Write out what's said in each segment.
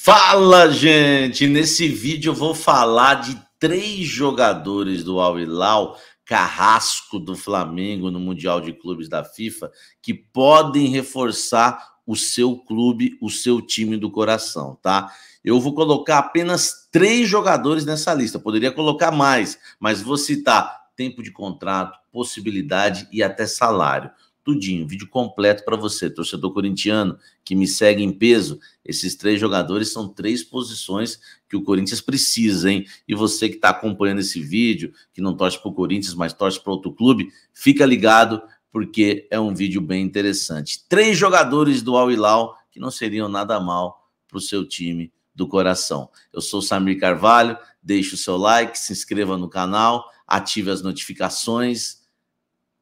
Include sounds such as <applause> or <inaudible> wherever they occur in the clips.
Fala, gente! Nesse vídeo eu vou falar de três jogadores do Al Hilal carrasco do Flamengo no Mundial de Clubes da FIFA que podem reforçar o seu clube, o seu time do coração, tá? Eu vou colocar apenas três jogadores nessa lista. Poderia colocar mais, mas vou citar tempo de contrato, possibilidade e até salário tudinho, vídeo completo para você, torcedor corintiano que me segue em peso. Esses três jogadores são três posições que o Corinthians precisa, hein? E você que está acompanhando esse vídeo, que não torce para o Corinthians, mas torce para outro clube, fica ligado porque é um vídeo bem interessante. Três jogadores do Al Hilal que não seriam nada mal para o seu time do coração. Eu sou Samir Carvalho, deixe o seu like, se inscreva no canal, ative as notificações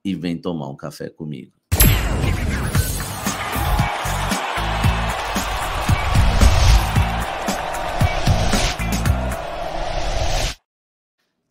e vem tomar um café comigo.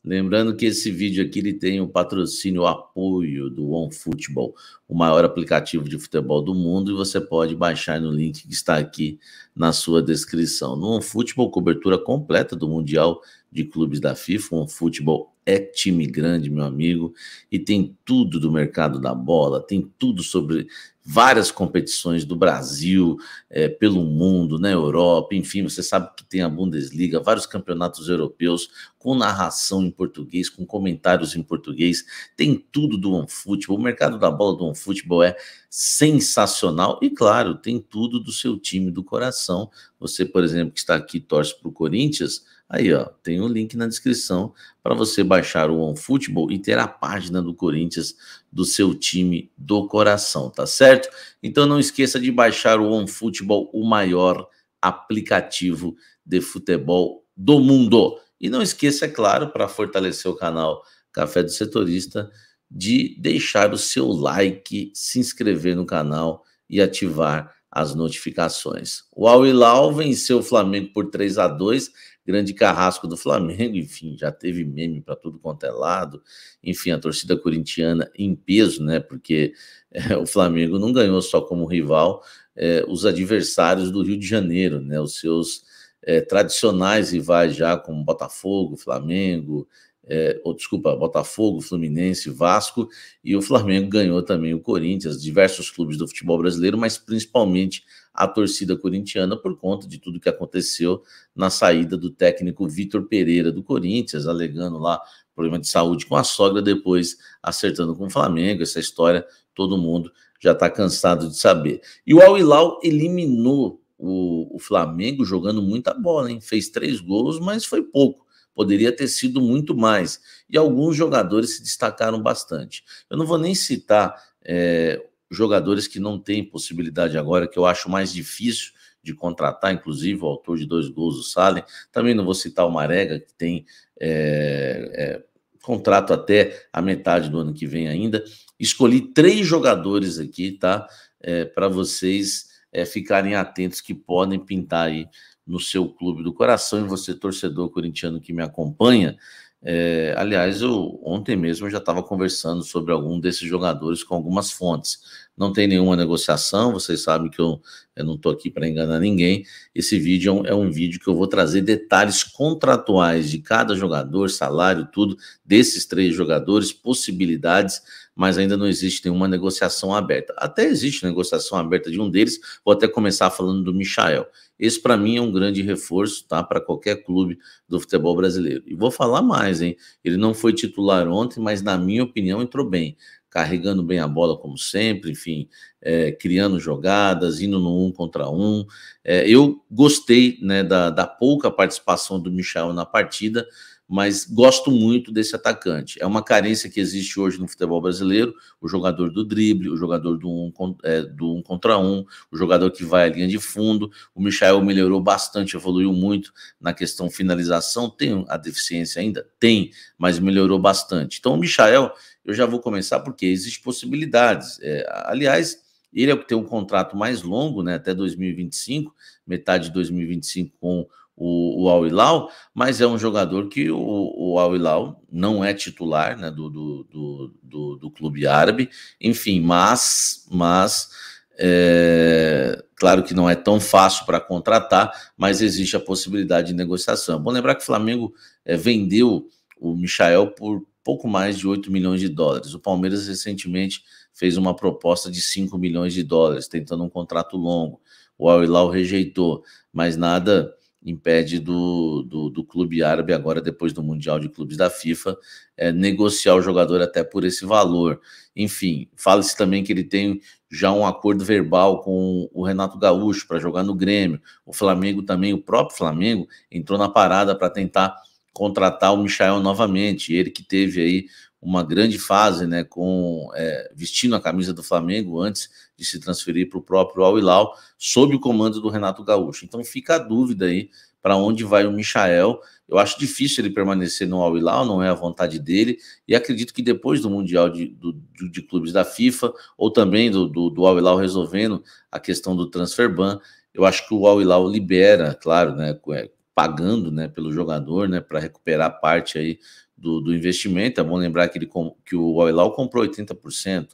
Lembrando que esse vídeo aqui ele tem o patrocínio, o apoio do OneFootball, o maior aplicativo de futebol do mundo, e você pode baixar no link que está aqui na sua descrição. No OneFootball, cobertura completa do Mundial de Clubes da FIFA, OneFootball é time grande, meu amigo, e tem tudo do mercado da bola, tem tudo sobre várias competições do Brasil, é, pelo mundo, na Europa, enfim, você sabe que tem a Bundesliga, vários campeonatos europeus, com narração em português, com comentários em português, tem tudo do OneFootball, o mercado da bola do OneFootball é sensacional e, claro, tem tudo do seu time do coração. Você, por exemplo, que está aqui torce para o Corinthians, Aí, ó, tem o um link na descrição para você baixar o OneFootball e ter a página do Corinthians do seu time do coração, tá certo? Então não esqueça de baixar o OneFootball, o maior aplicativo de futebol do mundo. E não esqueça, é claro, para fortalecer o canal Café do Setorista, de deixar o seu like, se inscrever no canal e ativar as notificações. O Al Hilal venceu o Flamengo por 3 a 2 grande carrasco do Flamengo, enfim, já teve meme para tudo quanto é lado, enfim, a torcida corintiana em peso, né? Porque é, <laughs> o Flamengo não ganhou só como rival é, os adversários do Rio de Janeiro, né? Os seus é, tradicionais rivais já, como Botafogo, Flamengo, é, ou desculpa, Botafogo, Fluminense, Vasco, e o Flamengo ganhou também o Corinthians, diversos clubes do futebol brasileiro, mas principalmente a torcida corintiana por conta de tudo que aconteceu na saída do técnico Vitor Pereira do Corinthians, alegando lá problema de saúde com a sogra, depois acertando com o Flamengo, essa história todo mundo já está cansado de saber. E o Al Hilal eliminou o, o Flamengo jogando muita bola, hein? fez três gols, mas foi pouco Poderia ter sido muito mais. E alguns jogadores se destacaram bastante. Eu não vou nem citar é, jogadores que não têm possibilidade agora, que eu acho mais difícil de contratar, inclusive o autor de dois gols, o Salem. Também não vou citar o Marega, que tem é, é, contrato até a metade do ano que vem ainda. Escolhi três jogadores aqui, tá? É, Para vocês é, ficarem atentos que podem pintar aí no seu clube do coração e você, torcedor corintiano que me acompanha. É, aliás, eu, ontem mesmo já estava conversando sobre algum desses jogadores com algumas fontes não tem nenhuma negociação, vocês sabem que eu, eu não estou aqui para enganar ninguém. Esse vídeo é um, é um, vídeo que eu vou trazer detalhes contratuais de cada jogador, salário, tudo, desses três jogadores, possibilidades, mas ainda não existe nenhuma negociação aberta. Até existe negociação aberta de um deles, vou até começar falando do Michael. Esse, para mim, é um grande reforço tá, para qualquer clube do futebol brasileiro. E vou falar mais, hein? Ele não foi titular ontem, mas, na minha opinião, entrou bem carregando bem a bola como sempre, enfim, é, criando jogadas, indo no um contra um. É, eu gostei né, da, da pouca participação do Michel na partida, mas gosto muito desse atacante. É uma carência que existe hoje no futebol brasileiro: o jogador do drible, o jogador do um, é, do um contra um, o jogador que vai à linha de fundo. O Michael melhorou bastante, evoluiu muito na questão finalização. Tem a deficiência ainda? Tem, mas melhorou bastante. Então, o Michael, eu já vou começar porque existe possibilidades. É, aliás, ele é o que tem um contrato mais longo, né, até 2025, metade de 2025 com o, o Al-Hilal, mas é um jogador que o, o Al-Hilal não é titular né, do, do, do, do, do clube árabe, enfim, mas, mas é, claro que não é tão fácil para contratar, mas existe a possibilidade de negociação. É bom lembrar que o Flamengo é, vendeu o Michael por pouco mais de 8 milhões de dólares. O Palmeiras recentemente fez uma proposta de 5 milhões de dólares, tentando um contrato longo. O Al-Hilal rejeitou, mas nada impede do, do, do, clube árabe, agora depois do Mundial de Clubes da FIFA, é, negociar o jogador até por esse valor. Enfim, fala-se também que ele tem já um acordo verbal com o Renato Gaúcho para jogar no Grêmio. O Flamengo também, o próprio Flamengo, entrou na parada para tentar contratar o Michael novamente. Ele que teve aí uma grande fase, né, com é, vestindo a camisa do Flamengo antes de se transferir para o próprio Al Hilal, sob o comando do Renato Gaúcho. Então fica a dúvida aí para onde vai o Michael. Eu acho difícil ele permanecer no Al Hilal, não é a vontade dele, e acredito que depois do Mundial de, do, de Clubes da FIFA, ou também do, do, do Al Hilal resolvendo a questão do transfer ban, eu acho que o Al Hilal libera, claro, né, é, pagando né, pelo jogador né, para recuperar parte aí do, do investimento. É bom lembrar que, ele, que o al comprou 80%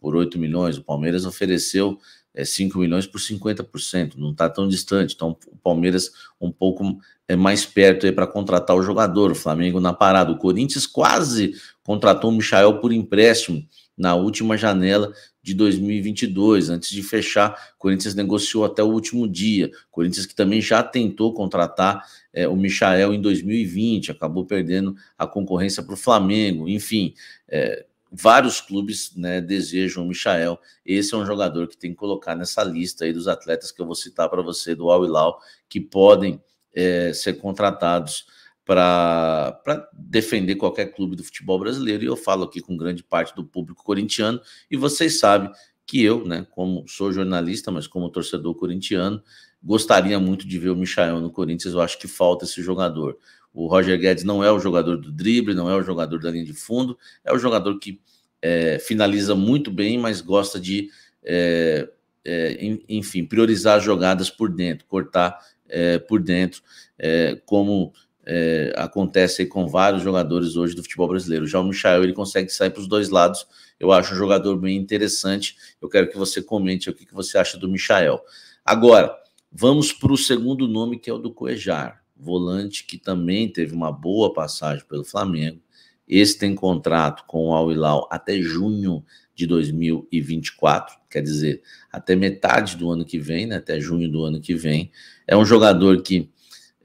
por 8 milhões, o Palmeiras ofereceu é, 5 milhões por 50%, não está tão distante. Então, o Palmeiras um pouco é mais perto para contratar o jogador, o Flamengo na parada. O Corinthians quase contratou o Michael por empréstimo na última janela de 2022, antes de fechar, Corinthians negociou até o último dia. Corinthians que também já tentou contratar é, o Michael em 2020, acabou perdendo a concorrência para o Flamengo. Enfim, é, vários clubes né, desejam o Michael. Esse é um jogador que tem que colocar nessa lista aí dos atletas que eu vou citar para você do Al Hilal, que podem é, ser contratados para defender qualquer clube do futebol brasileiro. E eu falo aqui com grande parte do público corintiano, e vocês sabem que eu, né, como sou jornalista, mas como torcedor corintiano, gostaria muito de ver o Michael no Corinthians. Eu acho que falta esse jogador. O Roger Guedes não é o jogador do drible, não é o jogador da linha de fundo, é o jogador que é, finaliza muito bem, mas gosta de, é, é, enfim, priorizar as jogadas por dentro, cortar é, por dentro, é, como é, acontece com vários jogadores hoje do futebol brasileiro. Já o Michael ele consegue sair para os dois lados. Eu acho um jogador bem interessante. Eu quero que você comente o que, que você acha do Michael. Agora, vamos para o segundo nome, que é o do Coejar, volante que também teve uma boa passagem pelo Flamengo. Esse tem contrato com o Al-Hilal até junho de 2024, quer dizer, até metade do ano que vem, né, até junho do ano que vem. É um jogador que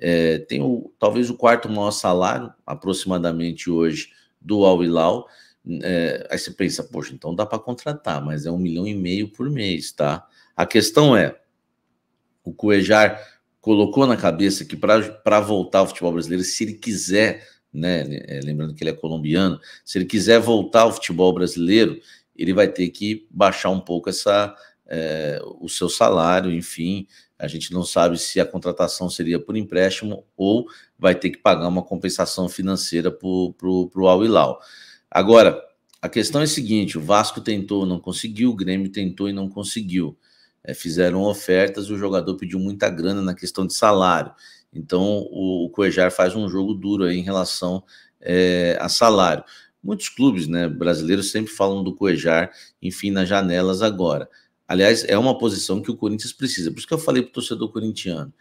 é, tem o, talvez o quarto maior salário, aproximadamente hoje, do Al Hilal. É, aí você pensa, poxa, então dá para contratar, mas é um milhão e meio por mês, tá? A questão é, o Cuejar colocou na cabeça que para voltar ao futebol brasileiro, se ele quiser, né, é, lembrando que ele é colombiano, se ele quiser voltar ao futebol brasileiro, ele vai ter que baixar um pouco essa, é, o seu salário, enfim, a gente não sabe se a contratação seria por empréstimo ou vai ter que pagar uma compensação financeira para o Al Hilal. Agora, a questão é a seguinte: o Vasco tentou, não conseguiu, o Grêmio tentou e não conseguiu. É, fizeram ofertas e o jogador pediu muita grana na questão de salário. Então o, o Coejar faz um jogo duro aí em relação é, a salário. Muitos clubes né, brasileiros sempre falam do Coejar, enfim, nas janelas agora. Aliás, é uma posição que o Corinthians precisa. Por isso que eu falei para o torcedor corintiano.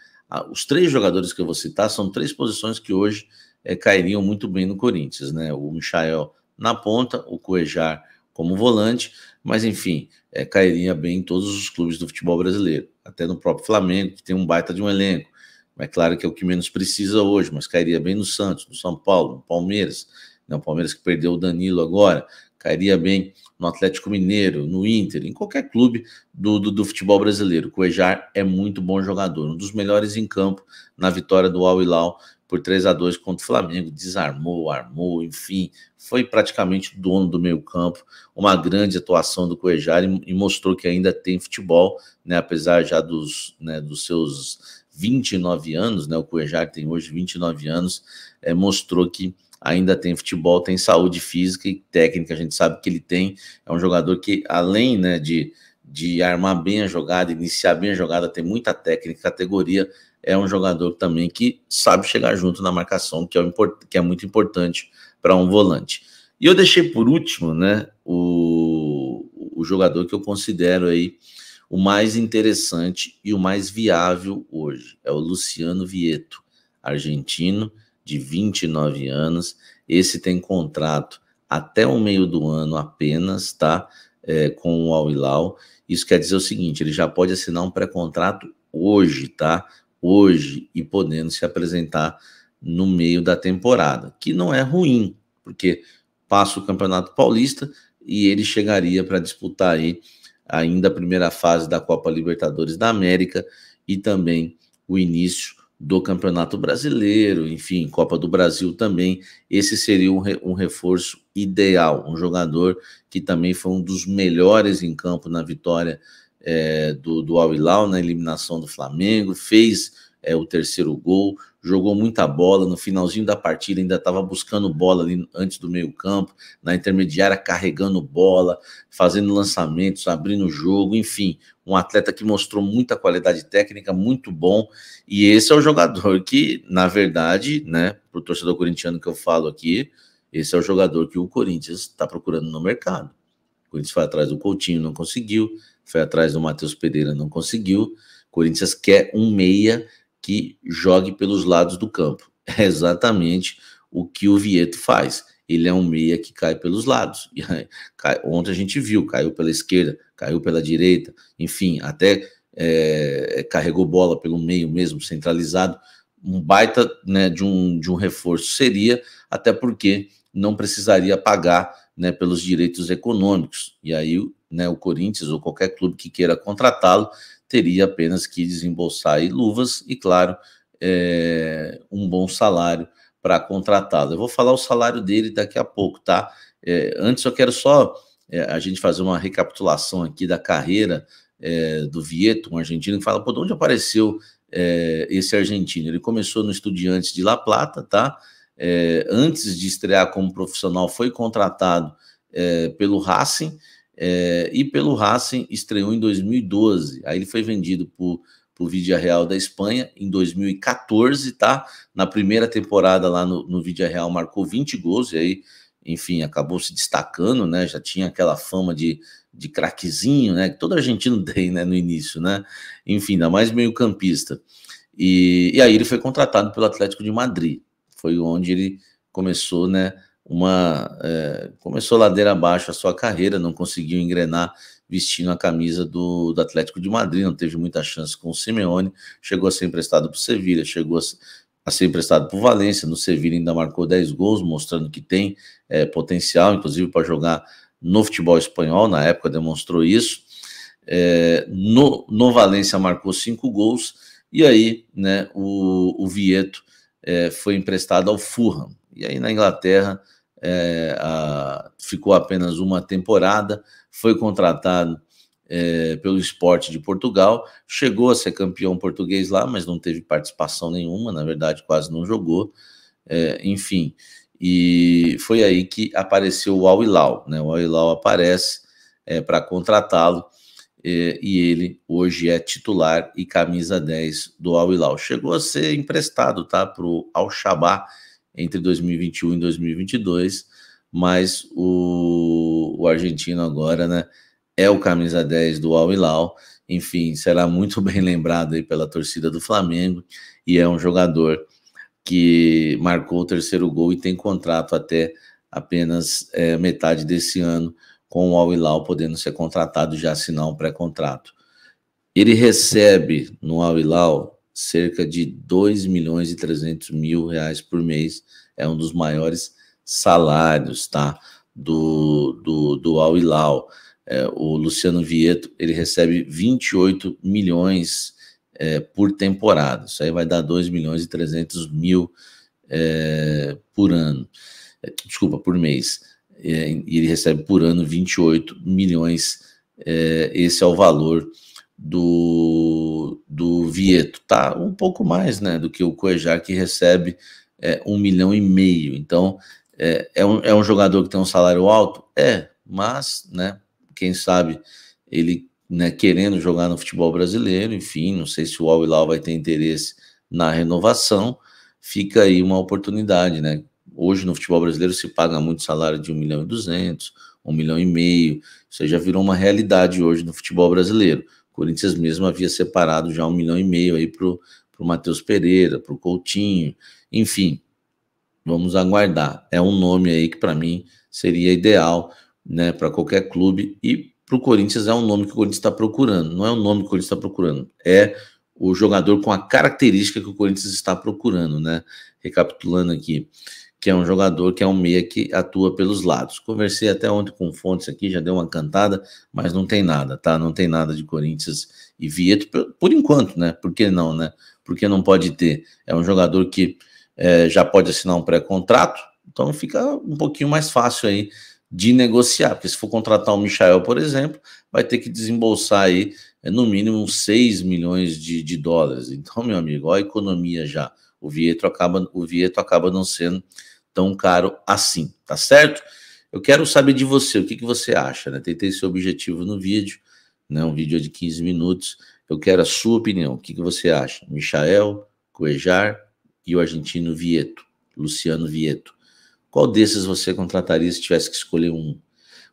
os três jogadores que eu vou citar são três posições que hoje é, cairiam muito bem no Corinthians, né? O Michael na ponta, o Coejar como volante, mas enfim, é, cairia bem em todos os clubes do futebol brasileiro, até no próprio Flamengo, que tem um baita de um elenco. É claro que é o que menos precisa hoje, mas cairia bem no Santos, no São Paulo, no Palmeiras, né? o Palmeiras que perdeu o Danilo agora, cairia bem no Atlético Mineiro, no Inter, em qualquer clube do, do, do futebol brasileiro. Cuejar é muito bom jogador, um dos melhores em campo na vitória do Al Hilal por 3 a 2 contra o Flamengo, desarmou, armou, enfim, foi praticamente dono do meio-campo. Uma grande atuação do Cuejar e, e, mostrou que ainda tem futebol, né, apesar já dos, né, dos seus 29 anos, né, o Cuejar tem hoje 29 anos, é, mostrou que ainda tem futebol, tem saúde física e técnica, a gente sabe que ele tem. É um jogador que, além né, de, de armar bem a jogada, iniciar bem a jogada, tem muita técnica, categoria, é um jogador também que sabe chegar junto na marcação, que é, que é muito importante para um volante. E eu deixei por último né, o, o jogador que eu considero aí o mais interessante e o mais viável hoje, é o Luciano Vieto, argentino, de 29 anos. Esse tem contrato até o meio do ano apenas, tá? É, com o Al Hilal. Isso quer dizer o seguinte: ele já pode assinar um pré-contrato hoje, tá? Hoje e podendo se apresentar no meio da temporada, que não é ruim, porque passa o Campeonato Paulista e ele chegaria para disputar aí ainda a primeira fase da Copa Libertadores da América e também o início do Campeonato Brasileiro, enfim, Copa do Brasil também. Esse seria um, re, um, reforço ideal, um jogador que também foi um dos melhores em campo na vitória é, do, do Al Hilal, na eliminação do Flamengo, fez é, o terceiro gol, jogou muita bola, no finalzinho da partida ainda estava buscando bola ali antes do meio campo, na intermediária carregando bola, fazendo lançamentos, abrindo o jogo, enfim, um atleta que mostrou muita qualidade técnica, muito bom, e esse é o jogador que, na verdade, né, pro torcedor corintiano que eu falo aqui, esse é o jogador que o Corinthians está procurando no mercado. O Corinthians foi atrás do Coutinho, não conseguiu, foi atrás do Matheus Pereira, não conseguiu, Corinthians quer um meia que jogue pelos lados do campo. <laughs> É exatamente o que o Vieto faz. Ele é um meia que cai pelos lados. <laughs> aí, ontem a gente viu, caiu pela esquerda, caiu pela direita, enfim, até é, é, carregou bola pelo meio mesmo, centralizado. Um baita né, de, um, de um reforço seria, até porque não precisaria pagar né, pelos direitos econômicos. E aí né, o Corinthians ou qualquer clube que queira contratá-lo teria apenas que desembolsar luvas e, claro, é, um bom salário para contratá-lo. Eu vou falar o salário dele daqui a pouco, tá? É, antes eu quero só é, a gente fazer uma recapitulação aqui da carreira é, do Vieto, um argentino que fala, pô, de onde apareceu é, esse argentino? Ele começou no Estudiantes de La Plata, tá? É, antes de estrear como profissional, foi contratado pelo Racing, é, e pelo Racing estreou em 2012. Aí ele foi vendido por o Vidia Real da Espanha em 2014, tá? Na primeira temporada lá no, no Vidia Real marcou 20 gols e aí, enfim, acabou se destacando, né? Já tinha aquela fama de, de craquezinho, né? Que todo argentino <laughs> tem, né? No início, né? Enfim, ainda mais meio campista. E, e aí ele foi contratado pelo Atlético de Madrid. Foi onde ele começou, né? uma é, começou ladeira abaixo a sua carreira, não conseguiu engrenar vestindo a camisa do, do Atlético de Madrid, não teve muita chance com o Simeone, chegou a ser emprestado para o Sevilha, chegou a, a ser emprestado para o Valência, no Sevilha ainda marcou 10 gols, mostrando que tem é, potencial, inclusive para jogar no futebol espanhol, na época demonstrou isso. É, no, no Valência marcou 5 gols, e aí né, o, o Vieto é, foi emprestado ao Fulham. E aí na Inglaterra é, a, ficou apenas uma temporada, foi contratado é, pelo esporte de Portugal, chegou a ser campeão português lá, mas não teve participação nenhuma, na verdade, quase não jogou, é, enfim. E foi aí que apareceu o Al Hilal, né? O Al Hilal aparece é, para contratá-lo é, e ele hoje é titular e camisa 10 do Al Hilal. Chegou a ser emprestado, tá, para o Al Shabaab entre 2021 e 2022, mas o, o argentino agora, né, é o camisa 10 do Al Hilal, enfim, será muito <laughs> bem lembrado aí pela torcida do Flamengo e é um jogador que marcou o terceiro gol e tem contrato até apenas é, metade desse ano com o Al Hilal podendo ser contratado já assinar um pré-contrato. Ele recebe no Al Hilal cerca de 2 milhões e 300 mil reais por mês. É um dos maiores salários, tá? Do, do, do Al É, o Luciano Vieto, ele recebe 28 milhões é, por temporada. Isso aí vai dar 2 milhões e 300 mil é, por ano. É, desculpa, por mês. É, e ele recebe por ano 28 milhões. É, esse é o valor do, do Vieto, tá um pouco mais né, do que o Cuejá, que recebe é, um milhão e meio. Então, é, é, um, é um jogador que tem um salário alto? É, mas, né, quem sabe ele né, querendo jogar no futebol brasileiro, enfim, não sei se o Al Hilal vai ter interesse na renovação, fica aí uma oportunidade, né? Hoje no futebol brasileiro se paga muito salário de 1 milhão e 200, 1 milhão e meio, isso já virou uma realidade hoje no futebol brasileiro. Corinthians mesmo havia separado já um milhão e meio aí para o Matheus Pereira, para o Coutinho, enfim. Vamos aguardar. É um nome aí que para mim seria ideal, né, para qualquer clube e para o Corinthians é um nome que o Corinthians está procurando. Não é o nome que o Corinthians está procurando, é o jogador com a característica que o Corinthians está procurando, né? Recapitulando aqui, que é um jogador que é um meia que atua pelos lados. Conversei até ontem com Fontes aqui, já deu uma cantada, mas não tem nada, tá? Não tem nada de Corinthians e Vieto, por, enquanto, né? Por que não, né? Porque não pode ter. É um jogador que é, já pode assinar um pré-contrato, então fica um pouquinho mais fácil aí de negociar, porque se for contratar o Michael, por exemplo, vai ter que desembolsar aí é, no mínimo 6 milhões de, de dólares. Então, meu amigo, olha a economia já. O Vieto acaba, o Vieto acaba não sendo tão caro assim, tá certo? Eu quero saber de você, o que, que você acha, né? Tentei seu objetivo no vídeo, né? Um vídeo de 15 minutos. Eu quero a sua opinião. O que, que você acha? Michael, Coejar e o argentino Vieto, Luciano Vieto. Qual desses você contrataria se tivesse que escolher um?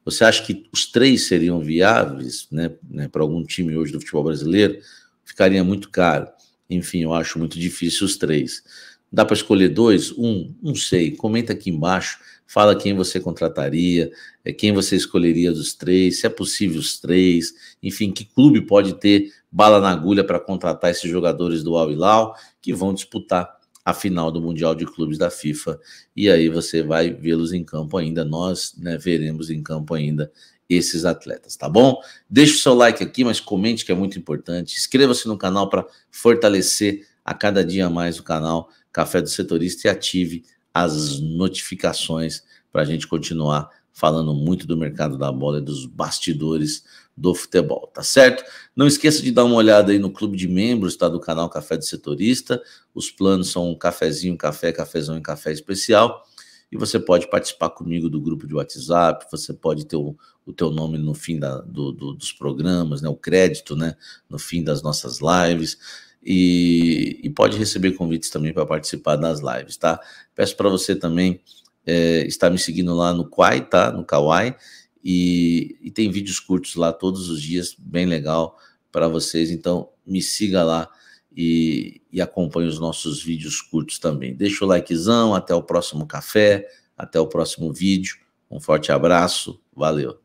Você acha que os três seriam viáveis, né? né Para algum time hoje do futebol brasileiro? Ficaria muito caro. Enfim, eu acho muito difícil os três. Dá para escolher dois? Um? Não sei. Comenta aqui embaixo. Fala quem você contrataria, eh, quem você escolheria dos três, se é possível os três. Enfim, que clube pode ter bala na agulha para contratar esses jogadores do Al Hilal que vão disputar a final do Mundial de Clubes da FIFA. E aí você vai vê-los em campo ainda. Nós né, veremos em campo ainda esses atletas, tá bom? Deixe o seu like aqui, mas comente que é muito importante. Inscreva-se no canal para fortalecer a cada dia mais o canal Café do Setorista e ative as notificações para a gente continuar falando muito do mercado da bola e dos bastidores do futebol, tá certo? Não esqueça de dar uma olhada aí no clube de membros, tá? Do canal Café do Setorista. Os planos são um cafezinho, café, cafezão e café especial. E você pode participar comigo do grupo de WhatsApp, você pode ter o, o teu nome no fim da, do, do, dos programas, né? O crédito, né? No fim das nossas lives e, e pode receber convites também para participar das lives, tá? Peço para você também é, estar me seguindo lá no Kwai, tá? No Kawai. E, e tem vídeos curtos lá todos os dias, bem legal para vocês. Então, me siga lá e, e acompanhe os nossos vídeos curtos também. Deixa o likezão, até o próximo café, até o próximo vídeo. Um forte abraço, valeu!